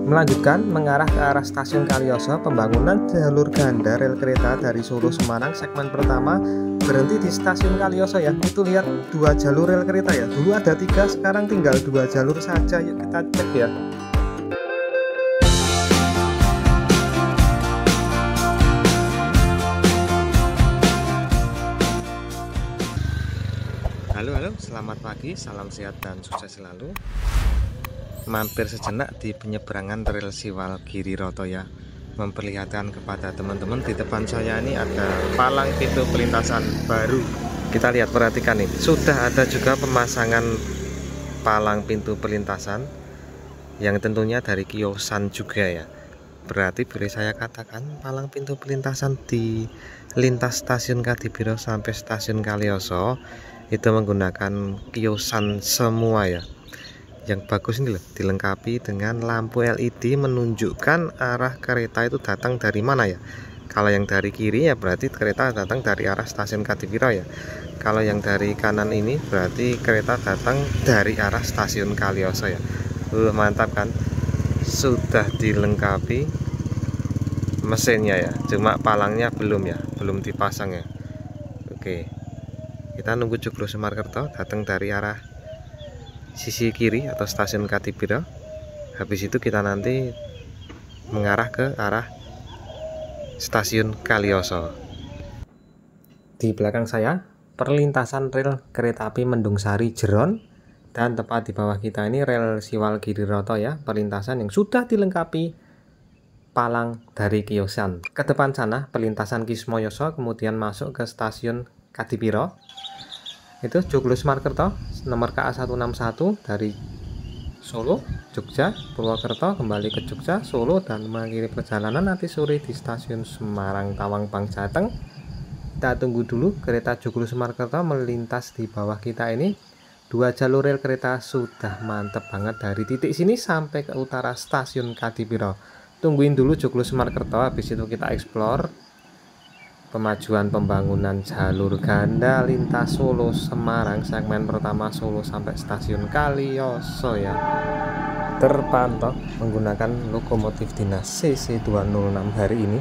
Melanjutkan mengarah ke arah stasiun Kalioso, pembangunan jalur ganda rel kereta dari Solo Semarang segmen pertama berhenti di stasiun Kalioso ya. Itu lihat dua jalur rel kereta ya. Dulu ada tiga, sekarang tinggal dua jalur saja. Yuk kita cek ya. Halo, halo, selamat pagi, salam sehat dan sukses selalu mampir sejenak di penyeberangan trail Siwal Giri Roto ya memperlihatkan kepada teman-teman di depan saya ini ada palang pintu pelintasan baru kita lihat perhatikan nih, sudah ada juga pemasangan palang pintu pelintasan yang tentunya dari Kiosan juga ya berarti boleh saya katakan palang pintu pelintasan di lintas stasiun Kadipiro sampai stasiun Kalioso itu menggunakan Kiosan semua ya yang bagus ini loh dilengkapi dengan lampu LED menunjukkan arah kereta itu datang dari mana ya kalau yang dari kiri ya berarti kereta datang dari arah stasiun Kadipiro ya kalau yang dari kanan ini berarti kereta datang dari arah stasiun Kalioso ya uh, mantap kan sudah dilengkapi mesinnya ya cuma palangnya belum ya belum dipasang ya oke kita nunggu Joglo Semarkerto datang dari arah sisi kiri atau stasiun Katibira habis itu kita nanti mengarah ke arah stasiun Kalioso di belakang saya perlintasan rel kereta api Mendung Sari Jeron dan tepat di bawah kita ini rel Siwal Roto ya perlintasan yang sudah dilengkapi palang dari kiosan. ke depan sana perlintasan Kismoyoso kemudian masuk ke stasiun Katipiro itu Joglo toh nomor KA 161 dari Solo, Jogja, Purwokerto kembali ke Jogja, Solo dan mengakhiri perjalanan nanti sore di stasiun Semarang Tawang Bang Jateng. Kita tunggu dulu kereta Joglo Smarkerto melintas di bawah kita ini. Dua jalur rel kereta sudah mantep banget dari titik sini sampai ke utara stasiun Kadipiro. Tungguin dulu Joglo Smarkerto habis itu kita explore pemajuan pembangunan jalur ganda lintas Solo Semarang segmen pertama Solo sampai stasiun Kalioso ya terpantau menggunakan lokomotif dinas CC206 hari ini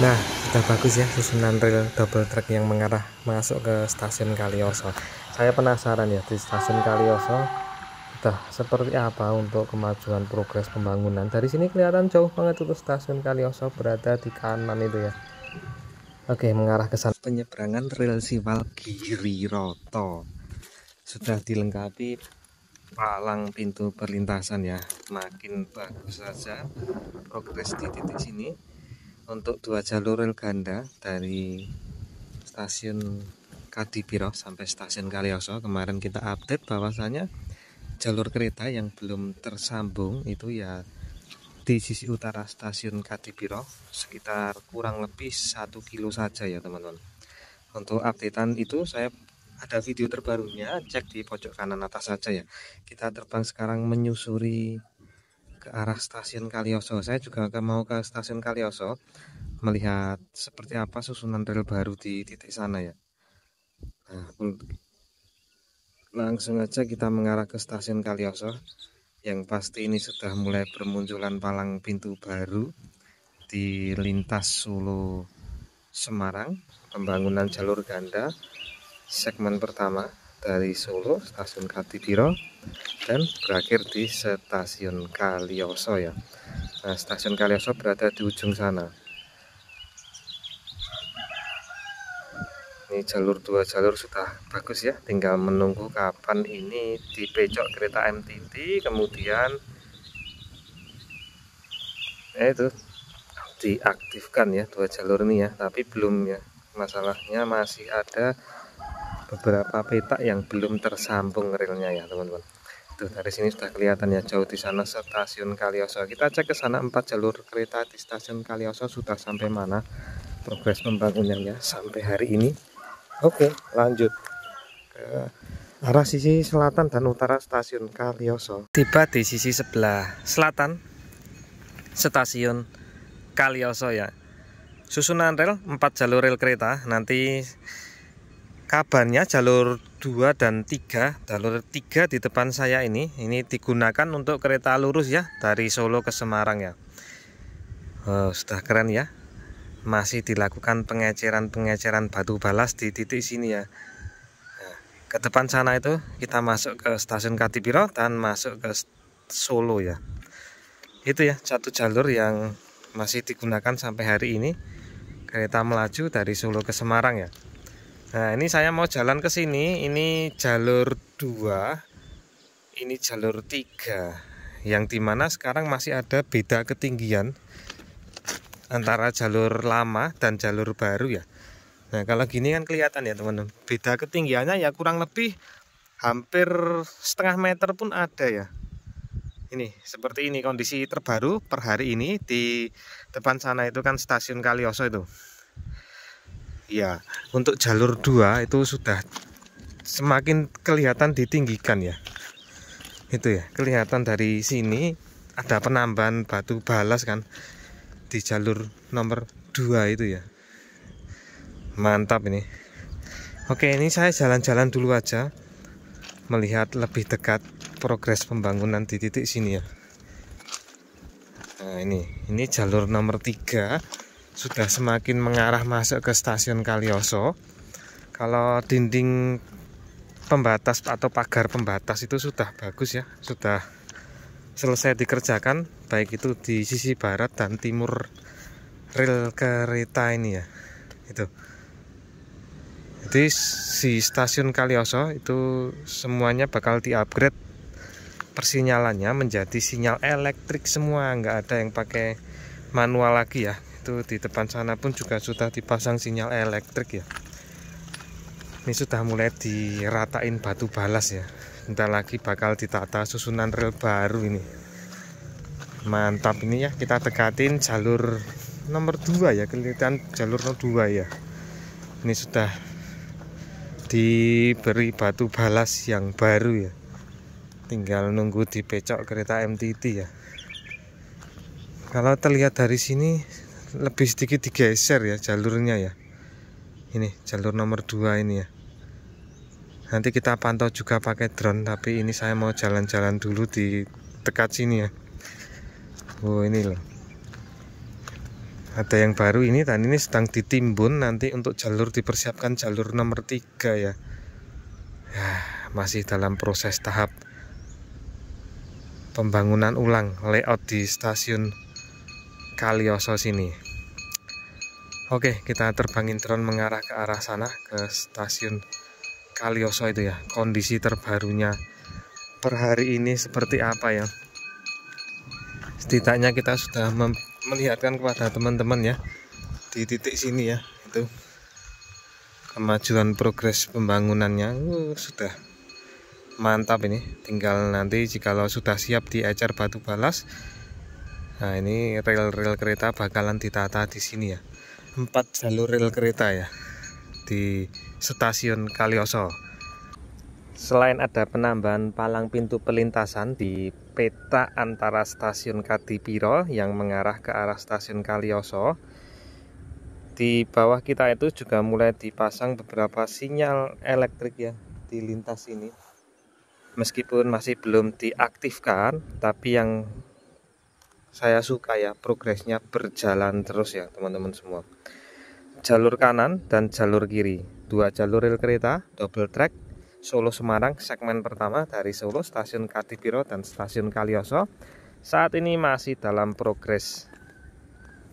nah sudah bagus ya susunan rel double track yang mengarah masuk ke stasiun Kalioso saya penasaran ya di stasiun Kalioso sudah seperti apa untuk kemajuan progres pembangunan dari sini kelihatan jauh banget itu stasiun Kalioso berada di kanan itu ya Oke mengarah ke sana penyeberangan rel siwal kiri roto sudah dilengkapi palang pintu perlintasan ya makin bagus saja progres di titik sini untuk dua jalur rel ganda dari stasiun Kadipiro sampai stasiun Kalioso kemarin kita update bahwasanya jalur kereta yang belum tersambung itu ya di sisi utara stasiun Kadipiro sekitar kurang lebih satu kilo saja ya teman-teman untuk updatean itu saya ada video terbarunya cek di pojok kanan atas saja ya kita terbang sekarang menyusuri ke arah stasiun Kalioso. Saya juga akan mau ke stasiun Kalioso melihat seperti apa susunan rel baru di titik sana ya. Nah, langsung aja kita mengarah ke stasiun Kalioso yang pasti ini sudah mulai bermunculan palang pintu baru di lintas Solo Semarang pembangunan jalur ganda segmen pertama dari Solo stasiun Kartibiro dan berakhir di stasiun Kalioso ya nah, stasiun Kalioso berada di ujung sana ini jalur dua jalur sudah bagus ya tinggal menunggu kapan ini di pecok kereta MTT kemudian ya itu diaktifkan ya dua jalur ini ya tapi belum ya masalahnya masih ada beberapa petak yang belum tersambung relnya ya teman-teman tuh dari sini sudah kelihatan ya jauh di sana stasiun Kalioso kita cek ke sana empat jalur kereta di stasiun Kalioso sudah sampai mana progres pembangunannya sampai hari ini oke lanjut ke arah sisi selatan dan utara stasiun Kalioso tiba di sisi sebelah selatan stasiun Kalioso ya susunan rel empat jalur rel kereta nanti kabarnya jalur 2 dan 3 jalur 3 di depan saya ini ini digunakan untuk kereta lurus ya dari Solo ke Semarang ya oh, sudah keren ya masih dilakukan pengeceran-pengeceran batu balas di titik sini ya nah, ke depan sana itu kita masuk ke stasiun Katipiro dan masuk ke Solo ya itu ya satu jalur yang masih digunakan sampai hari ini kereta melaju dari Solo ke Semarang ya Nah, ini saya mau jalan ke sini. Ini jalur 2. Ini jalur 3. Yang dimana sekarang masih ada beda ketinggian antara jalur lama dan jalur baru ya. Nah, kalau gini kan kelihatan ya, teman-teman. Beda ketinggiannya ya kurang lebih hampir setengah meter pun ada ya. Ini seperti ini kondisi terbaru per hari ini di depan sana itu kan stasiun Kalioso itu ya untuk jalur 2 itu sudah semakin kelihatan ditinggikan ya itu ya kelihatan dari sini ada penambahan batu balas kan di jalur nomor 2 itu ya mantap ini oke ini saya jalan-jalan dulu aja melihat lebih dekat progres pembangunan di titik sini ya nah ini ini jalur nomor 3 sudah semakin mengarah masuk ke stasiun Kalioso kalau dinding pembatas atau pagar pembatas itu sudah bagus ya sudah selesai dikerjakan baik itu di sisi barat dan timur rel kereta ini ya itu jadi si stasiun Kalioso itu semuanya bakal diupgrade persinyalannya menjadi sinyal elektrik semua nggak ada yang pakai manual lagi ya itu di depan sana pun juga sudah dipasang sinyal elektrik ya ini sudah mulai diratain batu balas ya entah lagi bakal ditata susunan rel baru ini mantap ini ya kita dekatin jalur nomor 2 ya kelihatan jalur nomor 2 ya ini sudah diberi batu balas yang baru ya tinggal nunggu dipecok kereta MTT ya kalau terlihat dari sini lebih sedikit digeser ya jalurnya ya ini jalur nomor 2 ini ya nanti kita pantau juga pakai drone tapi ini saya mau jalan-jalan dulu di dekat sini ya Oh ini loh ada yang baru ini dan ini sedang ditimbun nanti untuk jalur dipersiapkan jalur nomor 3 ya ya masih dalam proses tahap pembangunan ulang layout di stasiun Kalioso sini. Oke, kita terbangin drone mengarah ke arah sana ke stasiun Kalioso itu ya. Kondisi terbarunya per hari ini seperti apa ya? Setidaknya kita sudah melihatkan kepada teman-teman ya di titik sini ya itu kemajuan progres pembangunannya uh, sudah mantap ini tinggal nanti jikalau sudah siap diecer batu balas Nah ini rel-rel kereta bakalan ditata di sini ya. Empat jalur rel kereta ya di stasiun Kalioso. Selain ada penambahan palang pintu pelintasan di peta antara stasiun Katipiro yang mengarah ke arah stasiun Kalioso, di bawah kita itu juga mulai dipasang beberapa sinyal elektrik ya di lintas ini. Meskipun masih belum diaktifkan, tapi yang saya suka ya progresnya berjalan terus ya teman-teman semua jalur kanan dan jalur kiri dua jalur rel kereta double track Solo Semarang segmen pertama dari Solo stasiun Katipiro dan stasiun Kalioso saat ini masih dalam progres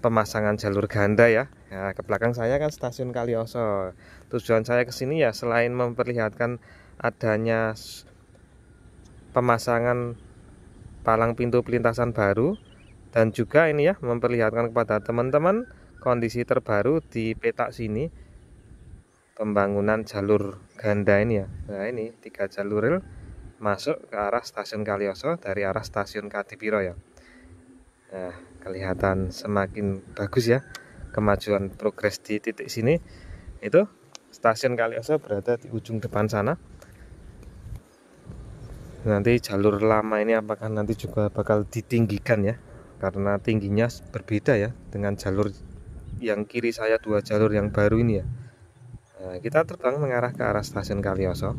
pemasangan jalur ganda ya nah, ke belakang saya kan stasiun Kalioso tujuan saya ke sini ya selain memperlihatkan adanya pemasangan palang pintu pelintasan baru dan juga ini ya memperlihatkan kepada teman-teman kondisi terbaru di petak sini pembangunan jalur ganda ini ya nah ini tiga jalur rel masuk ke arah stasiun Kalioso dari arah stasiun Katipiro ya nah kelihatan semakin bagus ya kemajuan progres di titik sini itu stasiun Kalioso berada di ujung depan sana nanti jalur lama ini apakah nanti juga bakal ditinggikan ya karena tingginya berbeda ya dengan jalur yang kiri saya dua jalur yang baru ini ya nah, kita terbang mengarah ke arah stasiun Kalioso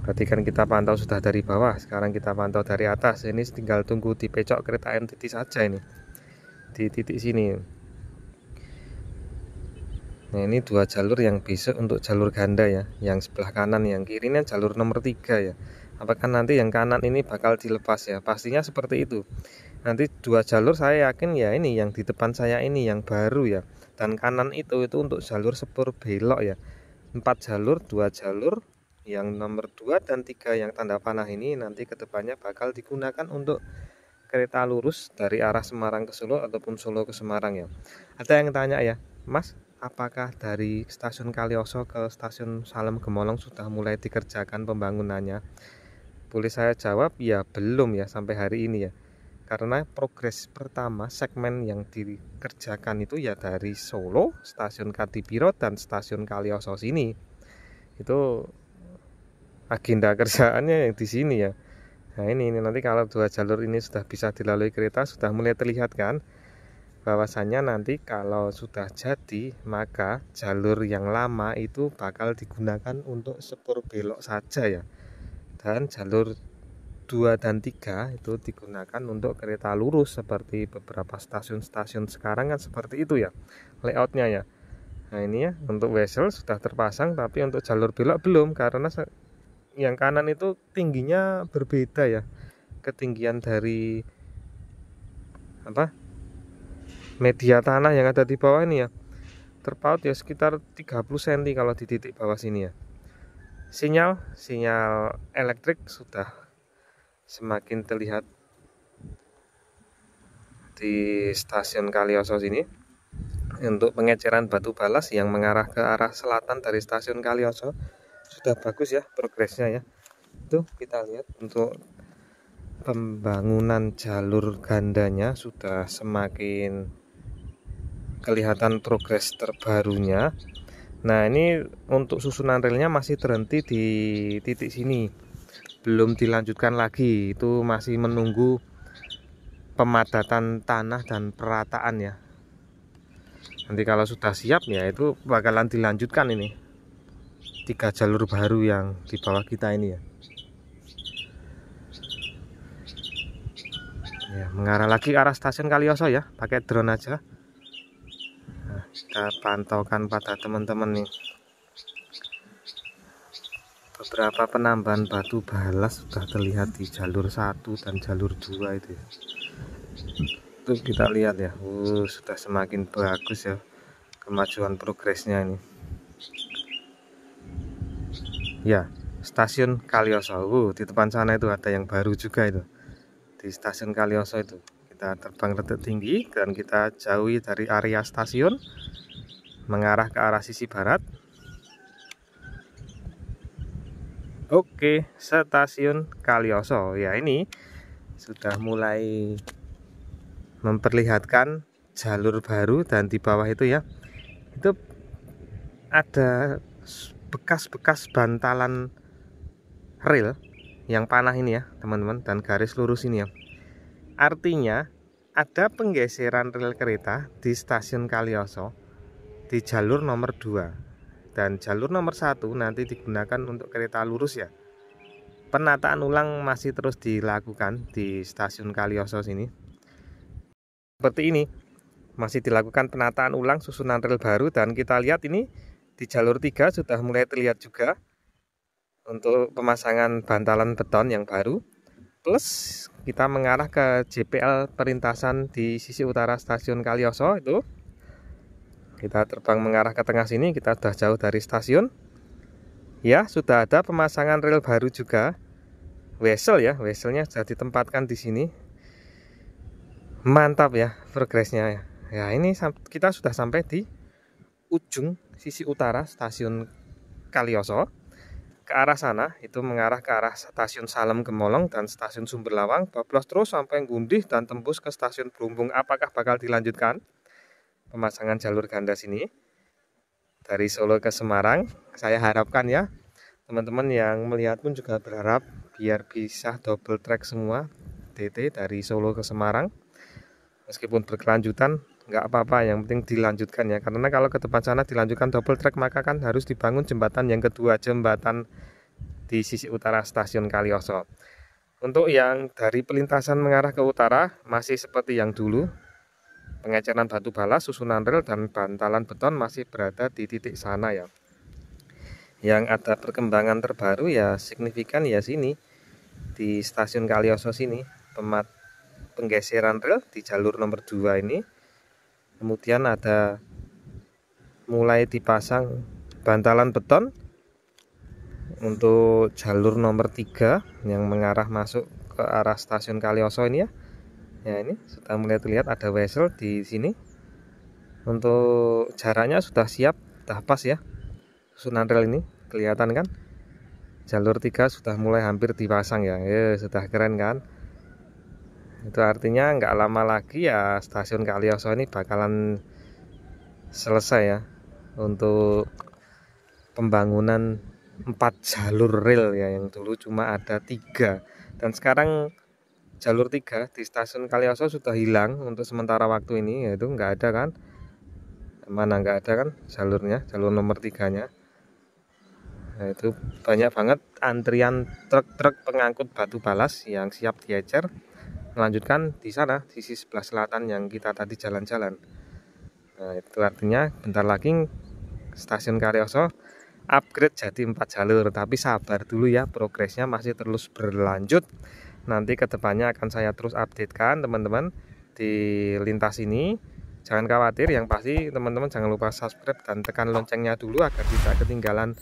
perhatikan kita pantau sudah dari bawah sekarang kita pantau dari atas ini tinggal tunggu di pecok kereta MTT saja ini di titik sini nah ini dua jalur yang besok untuk jalur ganda ya yang sebelah kanan yang kiri ini jalur nomor tiga ya apakah nanti yang kanan ini bakal dilepas ya pastinya seperti itu nanti dua jalur saya yakin ya ini yang di depan saya ini yang baru ya dan kanan itu itu untuk jalur sepur belok ya empat jalur dua jalur yang nomor dua dan tiga yang tanda panah ini nanti kedepannya bakal digunakan untuk kereta lurus dari arah Semarang ke Solo ataupun Solo ke Semarang ya ada yang tanya ya Mas apakah dari stasiun Kalioso ke stasiun Salem Gemolong sudah mulai dikerjakan pembangunannya boleh saya jawab ya belum ya sampai hari ini ya karena progres pertama segmen yang dikerjakan itu ya dari Solo, stasiun Katibiro dan stasiun Kalioso sini. Itu agenda kerjaannya yang di sini ya. Nah ini, ini nanti kalau dua jalur ini sudah bisa dilalui kereta sudah mulai terlihat kan bahwasanya nanti kalau sudah jadi maka jalur yang lama itu bakal digunakan untuk sepur belok saja ya dan jalur 2 dan 3 itu digunakan untuk kereta lurus seperti beberapa stasiun-stasiun sekarang kan seperti itu ya layoutnya ya nah ini ya untuk wesel sudah terpasang tapi untuk jalur belok belum karena yang kanan itu tingginya berbeda ya ketinggian dari apa media tanah yang ada di bawah ini ya terpaut ya sekitar 30 cm kalau di titik bawah sini ya sinyal sinyal elektrik sudah semakin terlihat di stasiun Kalioso ini untuk pengeceran batu balas yang mengarah ke arah selatan dari stasiun Kalioso sudah bagus ya progresnya ya itu kita lihat untuk pembangunan jalur gandanya sudah semakin kelihatan progres terbarunya Nah ini untuk susunan relnya masih terhenti di titik sini belum dilanjutkan lagi itu masih menunggu pemadatan tanah dan perataan ya nanti kalau sudah siap ya itu bakalan dilanjutkan ini tiga jalur baru yang di bawah kita ini ya ya mengarah lagi arah stasiun Kalioso ya pakai drone aja nah, kita pantaukan pada teman-teman nih beberapa penambahan batu balas sudah terlihat di jalur 1 dan jalur 2 itu ya itu kita lihat ya uh, sudah semakin bagus ya kemajuan progresnya ini ya stasiun Kalioso uh, di depan sana itu ada yang baru juga itu di stasiun Kalioso itu kita terbang retak tinggi dan kita jauhi dari area stasiun mengarah ke arah sisi barat Oke, stasiun Kalioso. Ya ini sudah mulai memperlihatkan jalur baru dan di bawah itu ya itu ada bekas-bekas bantalan rel yang panah ini ya teman-teman dan garis lurus ini ya artinya ada penggeseran rel kereta di stasiun Kalioso di jalur nomor 2 dan jalur nomor satu nanti digunakan untuk kereta lurus ya penataan ulang masih terus dilakukan di stasiun Kalioso ini. seperti ini masih dilakukan penataan ulang susunan rel baru dan kita lihat ini di jalur 3 sudah mulai terlihat juga untuk pemasangan bantalan beton yang baru plus kita mengarah ke JPL perintasan di sisi utara stasiun Kalioso itu kita terbang mengarah ke tengah sini, kita sudah jauh dari stasiun. Ya, sudah ada pemasangan rel baru juga. Wesel ya, weselnya sudah ditempatkan di sini. Mantap ya progresnya ya. Ya, ini kita sudah sampai di ujung sisi utara stasiun Kalioso. Ke arah sana itu mengarah ke arah stasiun Salem Gemolong dan stasiun Sumber Lawang, bablas terus sampai Gundih dan tembus ke stasiun Blumbung. Apakah bakal dilanjutkan? pemasangan jalur ganda sini dari Solo ke Semarang. Saya harapkan ya teman-teman yang melihat pun juga berharap biar bisa double track semua DT dari Solo ke Semarang. Meskipun berkelanjutan nggak apa-apa yang penting dilanjutkan ya karena kalau ke depan sana dilanjutkan double track maka kan harus dibangun jembatan yang kedua jembatan di sisi utara stasiun Kalioso untuk yang dari pelintasan mengarah ke utara masih seperti yang dulu pengeceran batu balas, susunan rel, dan bantalan beton masih berada di titik sana ya. Yang ada perkembangan terbaru ya signifikan ya sini, di stasiun Kalioso sini, pemat penggeseran rel di jalur nomor 2 ini. Kemudian ada mulai dipasang bantalan beton untuk jalur nomor 3 yang mengarah masuk ke arah stasiun Kalioso ini ya ya ini sudah mulai terlihat ada wesel di sini untuk jaraknya sudah siap sudah pas ya susunan rel ini kelihatan kan jalur 3 sudah mulai hampir dipasang ya sudah keren kan itu artinya nggak lama lagi ya stasiun Kalioso ini bakalan selesai ya untuk pembangunan empat jalur rel ya yang dulu cuma ada tiga dan sekarang jalur 3 di stasiun Kalioso sudah hilang untuk sementara waktu ini yaitu nggak ada kan mana nggak ada kan jalurnya jalur nomor tiganya nah, itu banyak banget antrian truk-truk pengangkut batu balas yang siap diecer melanjutkan di sana sisi sebelah selatan yang kita tadi jalan-jalan nah itu artinya bentar lagi stasiun Karyoso upgrade jadi empat jalur tapi sabar dulu ya progresnya masih terus berlanjut nanti kedepannya akan saya terus update kan teman-teman di lintas ini jangan khawatir yang pasti teman-teman jangan lupa subscribe dan tekan loncengnya dulu agar tidak ketinggalan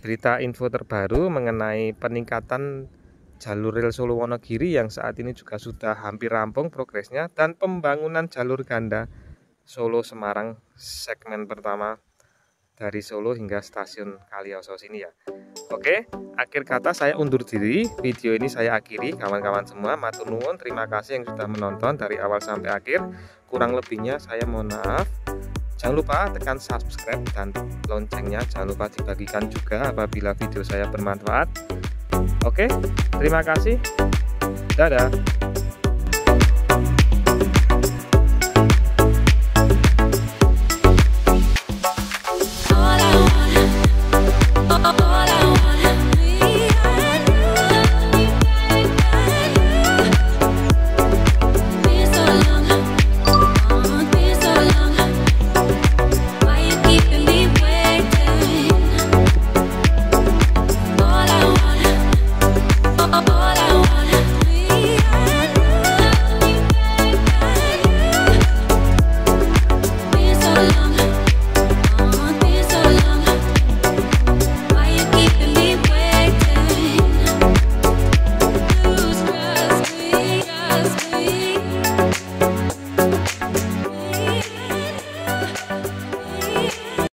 berita info terbaru mengenai peningkatan jalur rel Solo Wonogiri yang saat ini juga sudah hampir rampung progresnya dan pembangunan jalur ganda Solo Semarang segmen pertama dari Solo hingga stasiun Kalioso sini ya. Oke, akhir kata saya undur diri. Video ini saya akhiri. Kawan-kawan semua, matur nuwun. Terima kasih yang sudah menonton dari awal sampai akhir. Kurang lebihnya saya mohon maaf. Jangan lupa tekan subscribe dan loncengnya. Jangan lupa dibagikan juga apabila video saya bermanfaat. Oke, terima kasih. Dadah.